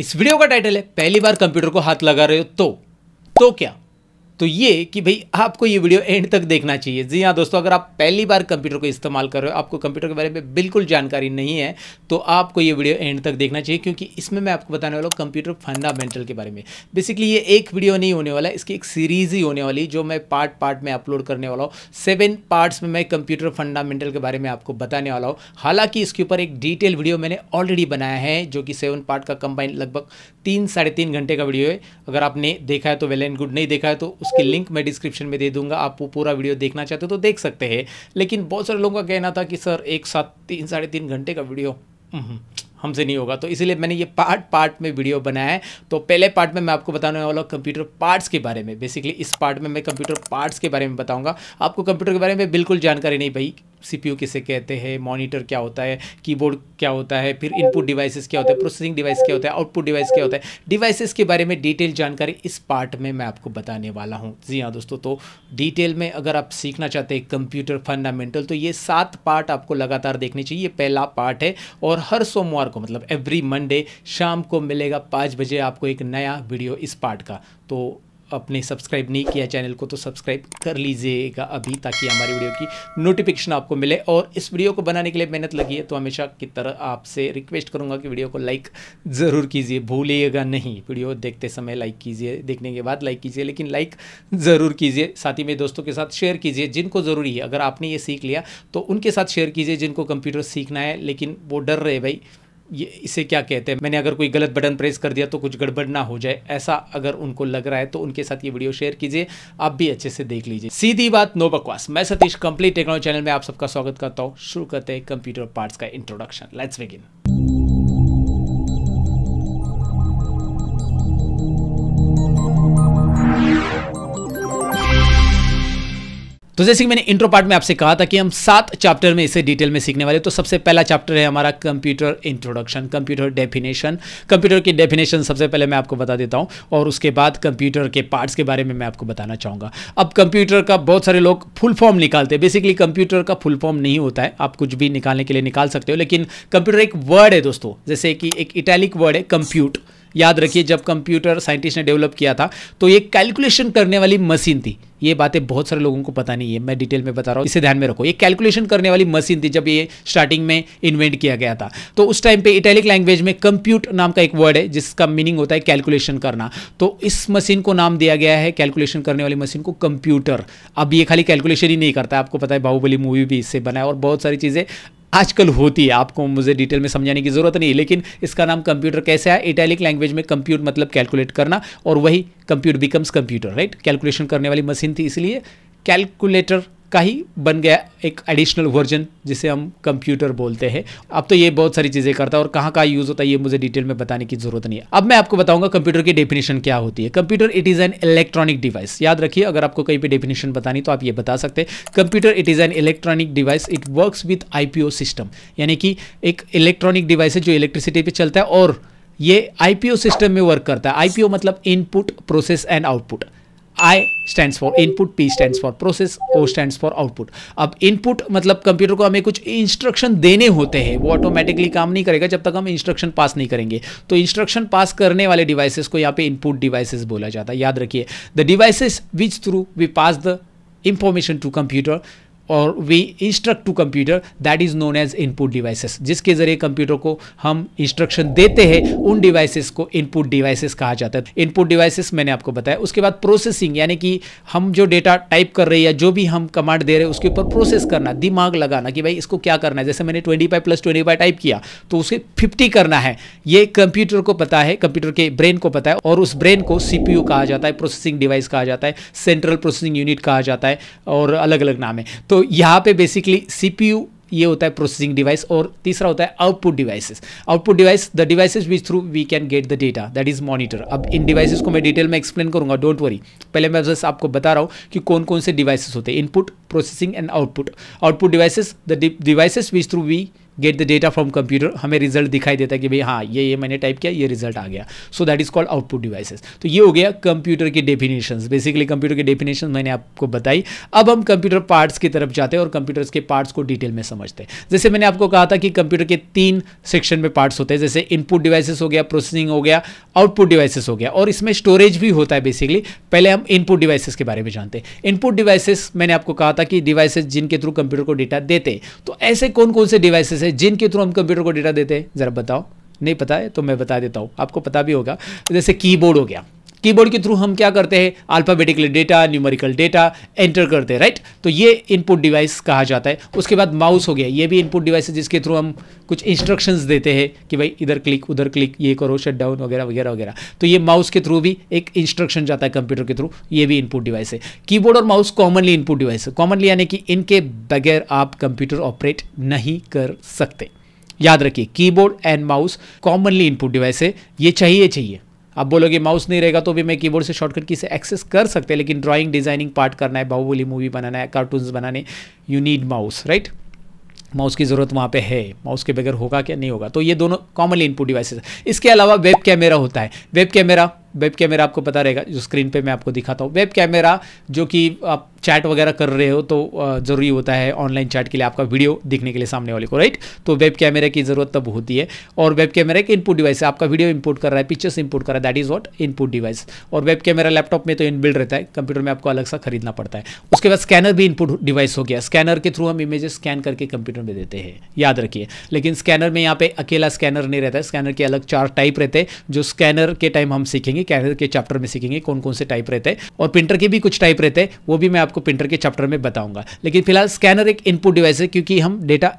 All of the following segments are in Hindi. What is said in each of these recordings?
इस वीडियो का टाइटल है पहली बार कंप्यूटर को हाथ लगा रहे हो तो तो क्या तो ये कि भाई आपको ये वीडियो एंड तक देखना चाहिए जी हाँ दोस्तों अगर आप पहली बार कंप्यूटर को इस्तेमाल कर रहे हो आपको कंप्यूटर के बारे में बिल्कुल जानकारी नहीं है तो आपको ये वीडियो एंड तक देखना चाहिए क्योंकि इसमें मैं आपको बताने वाला हूँ कंप्यूटर फंडामेंटल के बारे में बेसिकली ये एक वीडियो नहीं होने वाला इसकी एक सीरीज़ ही होने वाली जो मैं पार्ट पार्ट में अपलोड करने वाला हूँ सेवन पार्ट्स में मैं कंप्यूटर फंडामेंटल के बारे में आपको बताने वाला हूँ हालांकि इसके ऊपर एक डिटेल वीडियो मैंने ऑलरेडी बनाया है जो कि सेवन पार्ट का कंबाइन लगभग तीन साढ़े तीन घंटे का वीडियो है अगर आपने देखा है तो वेल एंड गुड नहीं देखा है तो उसकी हम्म। लिंक मैं डिस्क्रिप्शन में दे दूंगा आप वो पूरा वीडियो देखना चाहते हो तो देख सकते हैं लेकिन बहुत सारे लोगों का कहना था कि सर एक साथ तीन साढ़े तीन घंटे का वीडियो हम्म, हमसे नहीं होगा तो इसीलिए मैंने ये पार्ट पार्ट में वीडियो बनाया है तो पहले पार्ट में मैं आपको बताने वाला हूँ कंप्यूटर पार्ट्स के बारे में बेसिकली इस पार्ट में मैं कंप्यूटर पार्ट्स के बारे में बताऊँगा आपको कंप्यूटर के बारे में बिल्कुल जानकारी नहीं भाई सी किसे कहते हैं मॉनिटर क्या होता है कीबोर्ड क्या होता है फिर इनपुट डिवाइसेस क्या होता है प्रोसेसिंग डिवाइस क्या होता है आउटपुट डिवाइस क्या होता है डिवाइसेस के बारे में डिटेल जानकारी इस पार्ट में मैं आपको बताने वाला हूँ जी हाँ दोस्तों तो डिटेल में अगर आप सीखना चाहते हैं कंप्यूटर फंडामेंटल तो ये सात पार्ट आपको लगातार देखने चाहिए ये पहला पार्ट है और हर सोमवार को मतलब एवरी मंडे शाम को मिलेगा पाँच बजे आपको एक नया वीडियो इस पार्ट का तो आपने सब्सक्राइब नहीं किया चैनल को तो सब्सक्राइब कर लीजिएगा अभी ताकि हमारी वीडियो की नोटिफिकेशन आपको मिले और इस वीडियो को बनाने के लिए मेहनत लगी है तो हमेशा की तरह आपसे रिक्वेस्ट करूँगा कि वीडियो को लाइक ज़रूर कीजिए भूलिएगा नहीं वीडियो देखते समय लाइक कीजिए देखने के बाद लाइक कीजिए लेकिन लाइक ज़रूर कीजिए साथ ही में दोस्तों के साथ शेयर कीजिए जिनको ज़रूरी है अगर आपने ये सीख लिया तो उनके साथ शेयर कीजिए जिनको कंप्यूटर सीखना है लेकिन वो डर रहे भाई ये इसे क्या कहते हैं मैंने अगर कोई गलत बटन प्रेस कर दिया तो कुछ गड़बड़ ना हो जाए ऐसा अगर उनको लग रहा है तो उनके साथ ये वीडियो शेयर कीजिए आप भी अच्छे से देख लीजिए सीधी बात नो बकवास मैं सतीश कंप्लीट टेक्नोलॉजी चैनल में आप सबका स्वागत करता हूँ शुरू करते हैं कंप्यूटर पार्ट्स का इंट्रोडक्शन लेट्स बिगिन तो जैसे कि मैंने इंट्रो पार्ट में आपसे कहा था कि हम सात चैप्टर में इसे डिटेल में सीखने वाले तो सबसे पहला चैप्टर है हमारा computer introduction computer definition computer की डेफिनेशन सबसे पहले मैं आपको बता देता हूँ और उसके बाद कंप्यूटर के पार्ट्स के बारे में मैं आपको बताना चाहूँगा अब कंप्यूटर का बहुत सारे लोग फुल फॉर्म निकालते हैं बेसिकली कंप्यूटर का फुल फॉर्म नहीं होता है आप कुछ भी निकालने के लिए निकाल सकते हो लेकिन कंप्यूटर एक वर्ड है दोस्तों जैसे कि एक इटैलिक वर्ड है कंप्यूट याद रखिए जब कंप्यूटर साइंटिस्ट ने डेवलप किया था तो ये कैलकुलेशन करने वाली मशीन थी ये बातें बहुत सारे लोगों को पता नहीं है मैं डिटेल में बता रहा हूँ इसे ध्यान में रखो ये कैलकुलेशन करने वाली मशीन थी जब ये स्टार्टिंग में इन्वेंट किया गया था तो उस टाइम पे इटैलिक लैंग्वेज में कंप्यूट नाम का एक वर्ड है जिसका मीनिंग होता है कैलकुलेशन करना तो इस मशीन को नाम दिया गया है कैलकुलेशन करने वाली मशीन को कंप्यूटर अब ये खाली कैलकुलेशन ही नहीं करता आपको पता है बाहुबली मूवी भी इससे बना है और बहुत सारी चीज़ें आजकल होती है आपको मुझे डिटेल में समझाने की ज़रूरत नहीं लेकिन इसका नाम कंप्यूटर कैसे है इटैलिक लैंग्वेज में कंप्यूट मतलब कैलकुलेट करना और वही compute becomes computer right calculation करने वाली मशीन थी इसलिए कैलकुलेटर का ही बन गया एक एडिशनल वर्जन जिसे हम कंप्यूटर बोलते हैं अब तो ये बहुत सारी चीज़ें करता है और कहाँ कहाँ यूज़ होता है ये मुझे डिटेल में बताने की जरूरत नहीं है अब मैं आपको बताऊंगा कंप्यूटर की डेफिनेशन क्या होती है computer it is an electronic device याद रखिए अगर आपको कहीं पर डेफिनेशन बतानी तो आप ये बता सकते हैं computer it is an electronic device it work with I system यानी कि एक इलेक्ट्रॉनिक डिवाइस है जो इलेक्ट्रिसिटी पर चलता है और ये आई सिस्टम में वर्क करता है आई मतलब input process and output I stands for input P stands for process O stands for output अब इनपुट मतलब कंप्यूटर को हमें कुछ इंस्ट्रक्शन देने होते हैं वो ऑटोमेटिकली काम नहीं करेगा जब तक हम इंस्ट्रक्शन पास नहीं करेंगे तो इंस्ट्रक्शन पास करने वाले डिवाइसेस को यहाँ पे इनपुट डिवाइसेस बोला जाता है याद रखिए the devices which through we pass the information to computer और we instruct to computer that is known as input devices जिसके ज़रिए कंप्यूटर को हम इंस्ट्रक्शन देते हैं उन डिवाइसेस को इनपुट डिवाइसेस कहा जाता है इनपुट डिवाइसेस मैंने आपको बताया उसके बाद प्रोसेसिंग यानी कि हम जो डेटा टाइप कर रहे हैं या जो भी हम कमांड दे रहे हैं उसके ऊपर प्रोसेस करना दिमाग लगाना कि भाई इसको क्या करना है जैसे मैंने twenty five plus twenty five type किया तो उसे फिफ्टी करना है ये कंप्यूटर को पता है कंप्यूटर के ब्रेन को पता है और उस ब्रेन को सीपीयू कहा जाता है प्रोसेसिंग डिवाइस कहा जाता है सेंट्रल प्रोसेसिंग यूनिट कहा जाता है और अलग अलग नाम है तो यहाँ पे बेसिकली सीपीयू ये होता है प्रोसेसिंग डिवाइस और तीसरा होता है output devices output device the devices which through we can get the data that is monitor अब इन डिवाइसेस को मैं डिटेल में एक्सप्लेन करूंगा डोंट वरी पहले मैं बस आपको बता रहा हूँ कि कौन कौन से डिवाइसेस होते हैं input processing and output output devices the devices which through we get the data from computer हमें रिजल्ट दिखाई देता है कि भाई हाँ ये ये मैंने टाइप किया ये रिजल्ट आ गया so that is called output devices तो ये हो गया कंप्यूटर के डेफिनेशन बेसिकली कंप्यूटर के डेफिनेशन मैंने आपको बताई अब हम कंप्यूटर पार्ट्स की तरफ जाते हैं और कंप्यूटर्स के पार्ट्स को डिटेल में समझते हैं जैसे मैंने आपको कहा था कि कंप्यूटर के तीन सेक्शन में पार्ट्स होते हैं जैसे इनपुट डिवाइसेस हो गया प्रोसेसिंग हो गया आउटपुट डिवाइसेस हो गया और इसमें स्टोरेज भी होता है बेसिकली पहले हम इनपुट डिवाइसेस के बारे में जानते हैं इनपुट डिवाइसेस मैंने आपको कहा था कि डिवाइसेस जिनके थ्रू कंप्यूटर को डेटा देते तो ऐसे कौन कौन से डिवाइसेस जिन जिनके थ्रू हम कंप्यूटर को डेटा देते हैं ज़रा बताओ नहीं पता है तो मैं बता देता हूँ आपको पता भी होगा जैसे कीबोर्ड हो गया कीबोर्ड के थ्रू हम क्या करते हैं alphabetically data numerical data enter करते हैं राइट तो ये इनपुट डिवाइस कहा जाता है उसके बाद माउस हो गया ये भी इनपुट डिवाइस है जिसके थ्रू हम कुछ इंस्ट्रक्शंस देते हैं कि भाई इधर क्लिक उधर क्लिक ये करो शट डाउन वगैरह वगैरह वगैरह तो ये माउस के थ्रू भी एक इंस्ट्रक्शन जाता है कंप्यूटर के थ्रू ये भी इनपुट डिवाइस है कीबोर्ड और माउस कॉमनली इनपुट डिवाइस है कॉमनली यानी कि इनके बगैर आप कंप्यूटर ऑपरेट नहीं कर सकते याद रखिए keyboard and mouse commonly input device है ये चाहिए चाहिए आप बोलोगे माउस नहीं रहेगा तो भी मैं कीबोर्ड से शॉर्टकट की से एक्सेस कर सकते हैं लेकिन ड्राइंग डिजाइनिंग पार्ट करना है बाहुबली मूवी बनाना है कार्टून्स बनाने you need mouse right mouse की ज़रूरत वहाँ पे है माउस के बगैर होगा क्या नहीं होगा तो ये दोनों कॉमनली इनपुट डिवाइसेस इसके अलावा वेब कैमरा होता है वेब कैमरा वेब कैमरा आपको पता रहेगा जो स्क्रीन पे मैं आपको दिखाता हूँ वेब कैमरा जो कि आप चैट वगैरह कर रहे हो तो ज़रूरी होता है ऑनलाइन चैट के लिए आपका वीडियो दिखने के लिए सामने वाले को राइट तो वेब कैमरे की ज़रूरत तब होती है और वेब कैमरा एक इनपुट डिवाइस है आपका वीडियो इंपोर्ट कर रहा है पिक्चर्स इंपोर्ट कर रहा है that is what input device और वेब कैमरा लैपटॉप में तो इनबिल्ड रहता है कंप्यूटर में आपको अलग सा खरीदना पड़ता है उसके बाद स्कैनर भी इनपुट डिवाइस हो गया स्कैनर के थ्रू हम इमेजेस स्कैन करके कंप्यूटर में देते हैं याद रखिए लेकिन स्कैनर में यहाँ पे अकेला स्कैनर नहीं रहता है स्कैनर के अलग चार टाइप रहते हैं जो स्कैनर के टाइम हम सीखेंगे स्कैनर के चैप्टर में सीखेंगे कौन कौन से टाइप रहते हैं और प्रिंटर के भी कुछ टाइप रहते हैं वो भी मैं आपको प्रिंटर के चैप्टर में बताऊंगा लेकिन फिलहाल स्कैनर एक इनपुट डिवाइस है क्योंकि हम डेटा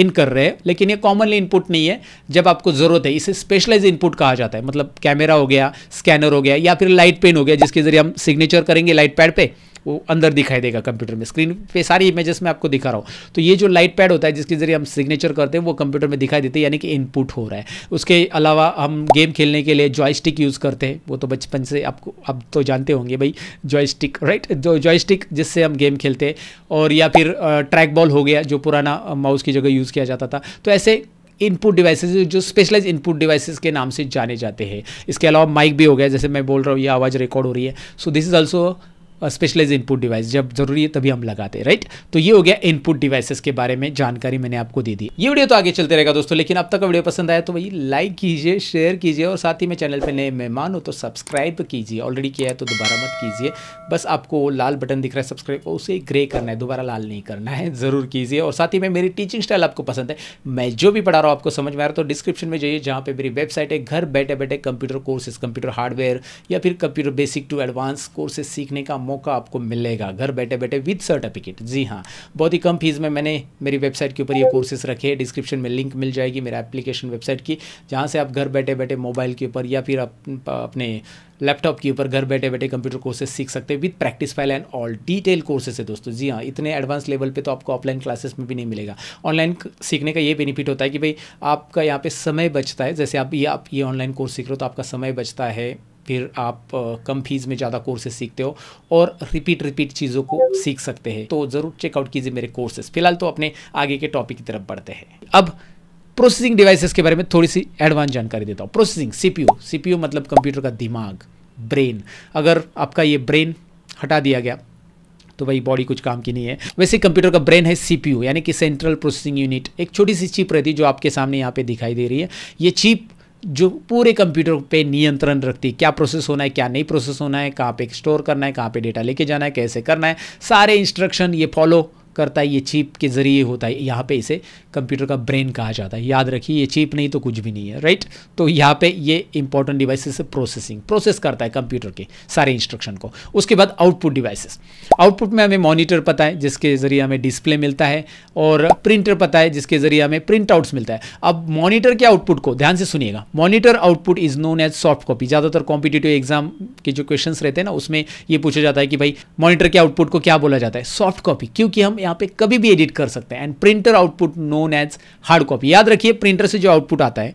इन कर रहे हैं लेकिन ये कॉमनली इनपुट नहीं है जब आपको ज़रूरत है इसे स्पेशलाइज इनपुट कहा जाता है मतलब कैमरा हो गया स्कैनर हो गया या फिर लाइट पेन हो गया जिसके ज़रिए हम सिग्नेचर करेंगे लाइट पैड पर वो अंदर दिखाई देगा कंप्यूटर में स्क्रीन पे सारी इमेजेस में आपको दिखा रहा हूँ तो ये जो लाइट पैड होता है जिसके जरिए हम सिग्नेचर करते हैं वो कंप्यूटर में दिखाई देते हैं यानी कि इनपुट हो रहा है उसके अलावा हम गेम खेलने के लिए जॉयस्टिक यूज़ करते हैं वो तो बचपन से आपको अब तो जानते होंगे भाई जॉयस्टिक राइट जो जॉयस्टिक जिससे हम गेम खेलते हैं और या फिर ट्रैक बॉल हो गया जो पुराना माउस की जगह यूज़ किया जाता था तो ऐसे इनपुट डिवाइसेस जो स्पेशलाइज इनपुट डिवाइसेस के नाम से जाने जाते हैं इसके अलावा माइक भी हो गया जैसे मैं बोल रहा हूँ ये आवाज़ रिकॉर्ड हो रही है so this is also specialise input device जब जरूरी है तभी हम लगाते राइट तो ये हो गया इनपुट डिवाइसेस के बारे में जानकारी मैंने आपको दे दी ये वीडियो तो आगे चलते रहेगा दोस्तों लेकिन अब तक वीडियो पसंद आया तो वही लाइक कीजिए शेयर कीजिए और साथ ही में चैनल पर नए मेहमान हो तो सब्सक्राइब कीजिए ऑलरेडी किया है तो दोबारा मत कीजिए बस आपको लाल बटन दिख रहा है सब्सक्राइब उसे ग्रे करना है दोबारा लाल नहीं करना है ज़रूर कीजिए और साथ ही में मेरी टीचिंग स्टाइल आपको पसंद है मैं जो भी पढ़ा रहा हूँ आपको समझ में आ रहा तो डिस्क्रिप्शन में जाइए जहाँ पर मेरी वेबसाइट है घर बैठे बैठे कंप्यूटर कोर्सेज कंप्यूटर हार्डवेयर या फिर computer basic to advance courses सीखने का मौका आपको मिलेगा घर बैठे बैठे विद सर्टिफिकेट जी हाँ बहुत ही कम फीस में मैंने मेरी वेबसाइट के ऊपर ये कोर्सेज रखे हैं डिस्क्रिप्शन में लिंक मिल जाएगी मेरा एप्लीकेशन वेबसाइट की जहाँ से आप घर बैठे बैठे मोबाइल के ऊपर या फिर अपने लैपटॉप के ऊपर घर बैठे बैठे कंप्यूटर कोर्सेज सीख सकते हैं with practice file and all detail courses है दोस्तों जी हाँ इतने एडवांस लेवल पे तो आपको ऑफलाइन क्लासेस में भी नहीं मिलेगा ऑनलाइन सीखने का ये बेनिफिट होता है कि भाई आपका यहाँ पे समय बचता है जैसे आप ये आप ये ऑनलाइन कोर्स सीख रहे हो तो आपका समय बचता है फिर आप कम फीस में ज़्यादा कोर्सेज सीखते हो और रिपीट रिपीट चीज़ों को सीख सकते हैं तो ज़रूर चेकआउट कीजिए मेरे कोर्सेज फिलहाल तो अपने आगे के टॉपिक की तरफ बढ़ते हैं अब प्रोसेसिंग डिवाइसेस के बारे में थोड़ी सी एडवांस जानकारी देता हूँ प्रोसेसिंग सीपीयू सीपीयू मतलब कंप्यूटर का दिमाग ब्रेन अगर आपका ये ब्रेन हटा दिया गया तो भाई बॉडी कुछ काम की नहीं है वैसे कंप्यूटर का ब्रेन है सीपीयू यानी कि सेंट्रल प्रोसेसिंग यूनिट एक छोटी सी चिप रहती है जो आपके सामने यहाँ पे दिखाई दे रही है ये चिप जो पूरे कंप्यूटर पे नियंत्रण रखती है क्या प्रोसेस होना है क्या नहीं प्रोसेस होना है कहाँ पे स्टोर करना है कहाँ पे डेटा लेके जाना है कैसे करना है सारे इंस्ट्रक्शन ये फॉलो करता है ये चीप के ज़रिए होता है यहाँ पे इसे कंप्यूटर का ब्रेन कहा जाता है याद रखिए ये चीप नहीं तो कुछ भी नहीं है राइट तो यहाँ पे ये इंपॉर्टेंट डिवाइसेस है प्रोसेसिंग प्रोसेस करता है कंप्यूटर के सारे इंस्ट्रक्शन को उसके बाद आउटपुट डिवाइसेस आउटपुट में हमें मॉनिटर पता है जिसके ज़रिए हमें डिस्प्ले मिलता है और प्रिंटर पता है जिसके ज़रिए हमें प्रिंट आउट्स मिलता है अब मॉनिटर के आउटपुट को ध्यान से सुनिएगा monitor output is known as soft copy ज़्यादातर कॉम्पिटेटिव एग्जाम के जो क्वेश्चन रहते हैं ना उसमें यह पूछा जाता है कि भाई मॉनिटर के आउटपुट को क्या बोला जाता है सॉफ्ट कॉपी क्योंकि हम यहाँ पे कभी भी एडिट कर सकते हैं and printer output known as hard copy याद रखिए प्रिंटर से जो आउटपुट आता है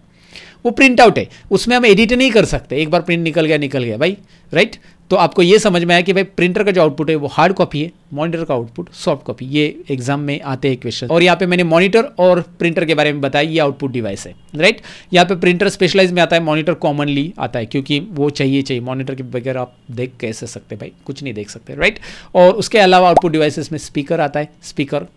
वो प्रिंट आउट है उसमें हम एडिट नहीं कर सकते एक बार प्रिंट निकल गया निकल गया भाई राइट तो आपको ये समझ में आया कि भाई प्रिंटर का जो आउटपुट है वो हार्ड कॉपी है मॉनिटर का आउटपुट सॉफ्ट कॉपी ये एग्जाम में आते हैं क्वेश्चन और यहाँ पे मैंने मॉनिटर और प्रिंटर के बारे में बताया ये आउटपुट डिवाइस है राइट यहाँ पे प्रिंटर स्पेशलाइज में आता है मॉनिटर कॉमनली आता है क्योंकि वो चाहिए चाहिए मॉनिटर के बगैर आप देख कैसे सकते भाई कुछ नहीं देख सकते राइट और उसके अलावा आउटपुट डिवाइसेस में स्पीकर आता है स्पीकर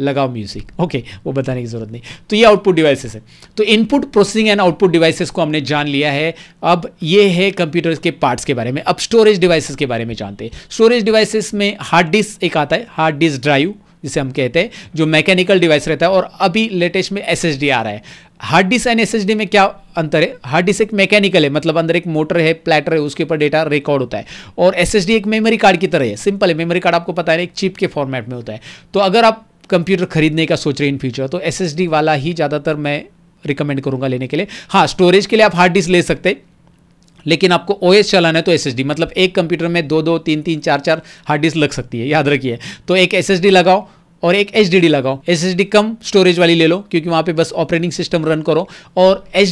लगाओ म्यूजिक ओके वो बताने की जरूरत नहीं तो ये आउटपुट डिवाइसेस है तो input processing and output devices को हमने जान लिया है अब ये है कंप्यूटर्स के पार्ट्स के बारे में अब स्टोरेज डिवाइसेस के बारे में जानते हैं स्टोरेज डिवाइसेस में हार्ड डिस्क एक आता है हार्ड डिस्क ड्राइव जिसे हम कहते हैं जो मैकेनिकल डिवाइस रहता है और अभी लेटेस्ट में एस आ रहा है हार्ड डिस्क एंड एस में क्या अंतर है हार्ड डिस्क एक मैकेनिकल है मतलब अंदर एक मोटर है प्लेटर है उसके ऊपर डेटा रिकॉर्ड होता है और एस एक मेमोरी कार्ड की तरह है सिंपल है मेमोरी कार्ड आपको पता है एक चिप के फॉर्मेट में होता है तो अगर आप कंप्यूटर खरीदने का सोच रहे इन फ्यूचर तो एस वाला ही ज़्यादातर मैं रिकमेंड करूँगा लेने के लिए हाँ स्टोरेज के लिए आप हार्ड डिस्क ले सकते हैं लेकिन आपको ओ चलाना है तो एस मतलब एक कंप्यूटर में दो दो तीन तीन चार चार हार्ड डिस्क लग सकती है याद रखिए तो एक एस लगाओ और एक एच लगाओ एस कम स्टोरेज वाली ले लो क्योंकि वहाँ पे बस ऑपरेटिंग सिस्टम रन करो और एच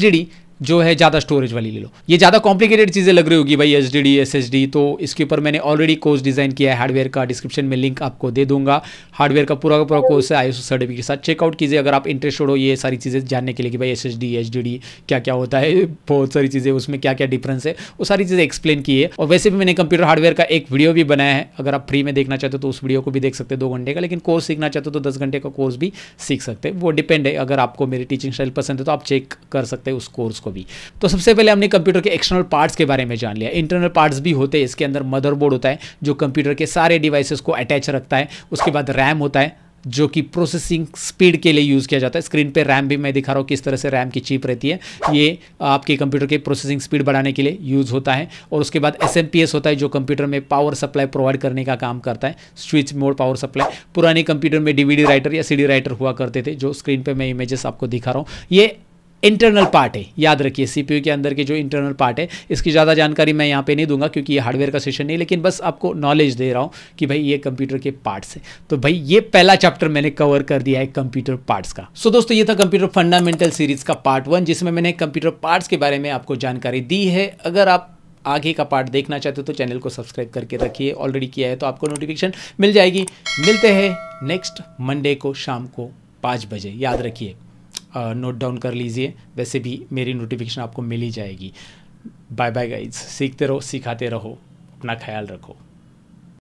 जो है ज़्यादा स्टोरेज वाली ले लो ये ज़्यादा कॉम्प्लिकेटेड चीज़ें लग रही होगी भाई H D S S D तो इसके ऊपर मैंने ऑलरेडी कोर्स डिज़ाइन किया है हार्डवेयर का डिस्क्रिप्शन में लिंक आपको दे दूंगा हार्डवेयर का पूरा का पूरा कोर्स है आई सर्टिफिकेट के साथ चेकआउट कीजिए अगर आप इंटरेस्टेड हो ये सारी चीज़ें जानने के लिए कि भाई S D H D D क्या क्या होता है बहुत सारी चीज़ें उसमें क्या क्या डिफरेंस है वो सारी चीज़ें एक्सप्लेन की है और वैसे भी मैंने कंप्यूटर हार्डवेयर का एक वीडियो भी बनाया है अगर आप फ्री में देखना चाहते हो तो उस वीडियो को भी देख सकते हैं दो घंटे का लेकिन कोर्स सीखना चाहते हो तो दस घंटे का कोर्स भी सीख सकते हैं वो डिपेंड है अगर आपको मेरी टीचिंग स्टाइल पसंद है तो आप चेक कर सकते हैं उस कोर्स को को भी तो सबसे पहले हमने कंप्यूटर के एक्सटर्नल पार्ट्स के बारे में जान लिया इंटरनल पार्ट्स भी होते हैं इसके अंदर मदरबोर्ड होता है जो कंप्यूटर के सारे डिवाइसेस को अटैच रखता है उसके बाद रैम होता है जो कि प्रोसेसिंग स्पीड के लिए यूज़ किया जाता है स्क्रीन पे रैम भी मैं दिखा रहा हूँ किस तरह से रैम की चिप रहती है ये आपके कंप्यूटर के प्रोसेसिंग स्पीड बढ़ाने के लिए यूज़ होता है और उसके बाद एसएमपीएस होता है जो कंप्यूटर में पावर सप्लाई प्रोवाइड करने का काम करता है स्विच मोड पावर सप्लाई पुराने कंप्यूटर में डी राइटर या सी राइटर हुआ करते थे जो स्क्रीन पर मैं इमेजेस आपको दिखा रहा हूँ ये इंटरनल पार्ट है याद रखिए सीपीयू के अंदर के जो इंटरनल पार्ट है इसकी ज़्यादा जानकारी मैं यहाँ पे नहीं दूंगा क्योंकि ये हार्डवेयर का सेशन नहीं लेकिन बस आपको नॉलेज दे रहा हूँ कि भाई ये कंप्यूटर के पार्ट्स है तो भाई ये पहला चैप्टर मैंने कवर कर दिया है कंप्यूटर पार्ट्स का सो so दोस्तों ये था कंप्यूटर फंडामेंटल सीरीज का पार्ट वन जिसमें मैंने कंप्यूटर पार्ट्स के बारे में आपको जानकारी दी है अगर आप आगे का पार्ट देखना चाहते हो तो चैनल को सब्सक्राइब करके रखिए ऑलरेडी किया है तो आपको नोटिफिकेशन मिल जाएगी मिलते हैं नेक्स्ट मंडे को शाम को पाँच बजे याद रखिए नोट डाउन कर लीजिए वैसे भी मेरी नोटिफिकेशन आपको मिल ही जाएगी बाय बाय गाइज सीखते रहो सिखाते रहो अपना ख्याल रखो